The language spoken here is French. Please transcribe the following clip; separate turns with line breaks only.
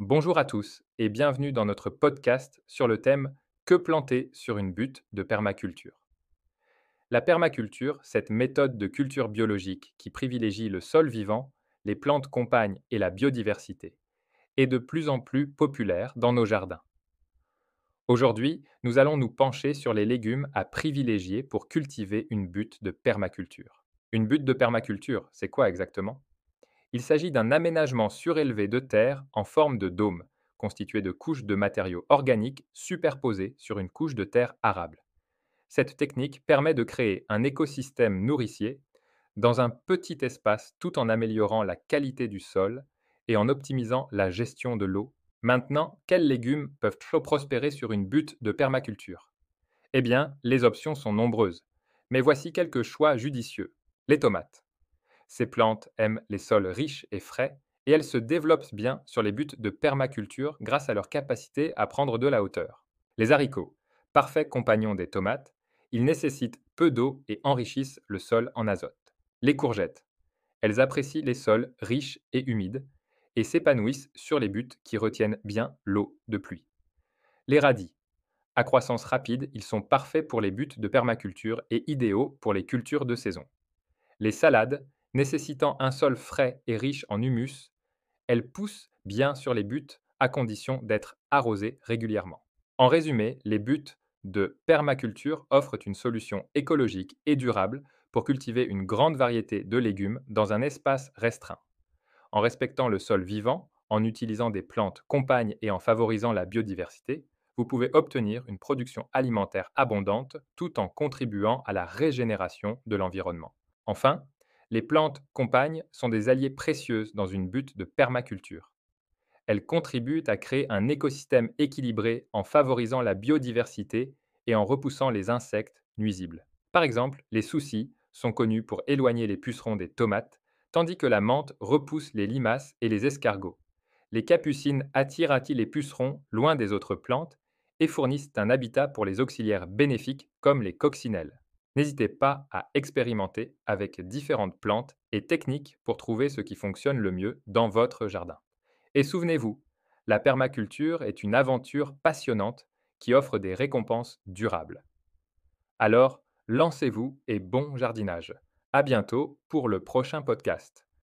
Bonjour à tous et bienvenue dans notre podcast sur le thème Que planter sur une butte de permaculture. La permaculture, cette méthode de culture biologique qui privilégie le sol vivant, les plantes compagnes et la biodiversité, est de plus en plus populaire dans nos jardins. Aujourd'hui, nous allons nous pencher sur les légumes à privilégier pour cultiver une butte de permaculture. Une butte de permaculture, c'est quoi exactement il s'agit d'un aménagement surélevé de terre en forme de dôme, constitué de couches de matériaux organiques superposées sur une couche de terre arable. Cette technique permet de créer un écosystème nourricier dans un petit espace tout en améliorant la qualité du sol et en optimisant la gestion de l'eau. Maintenant, quels légumes peuvent prospérer sur une butte de permaculture Eh bien, les options sont nombreuses, mais voici quelques choix judicieux. Les tomates. Ces plantes aiment les sols riches et frais et elles se développent bien sur les buts de permaculture grâce à leur capacité à prendre de la hauteur. Les haricots, parfaits compagnons des tomates, ils nécessitent peu d'eau et enrichissent le sol en azote. Les courgettes, elles apprécient les sols riches et humides et s'épanouissent sur les buttes qui retiennent bien l'eau de pluie. Les radis, à croissance rapide, ils sont parfaits pour les buts de permaculture et idéaux pour les cultures de saison. Les salades, Nécessitant un sol frais et riche en humus, elle pousse bien sur les buttes à condition d'être arrosée régulièrement. En résumé, les buttes de permaculture offrent une solution écologique et durable pour cultiver une grande variété de légumes dans un espace restreint. En respectant le sol vivant, en utilisant des plantes compagnes et en favorisant la biodiversité, vous pouvez obtenir une production alimentaire abondante tout en contribuant à la régénération de l'environnement. Enfin, les plantes compagnes sont des alliées précieuses dans une butte de permaculture. Elles contribuent à créer un écosystème équilibré en favorisant la biodiversité et en repoussant les insectes nuisibles. Par exemple, les soucis sont connus pour éloigner les pucerons des tomates, tandis que la menthe repousse les limaces et les escargots. Les capucines attirent-ils les pucerons loin des autres plantes et fournissent un habitat pour les auxiliaires bénéfiques comme les coccinelles n'hésitez pas à expérimenter avec différentes plantes et techniques pour trouver ce qui fonctionne le mieux dans votre jardin. Et souvenez-vous, la permaculture est une aventure passionnante qui offre des récompenses durables. Alors, lancez-vous et bon jardinage. À bientôt pour le prochain podcast.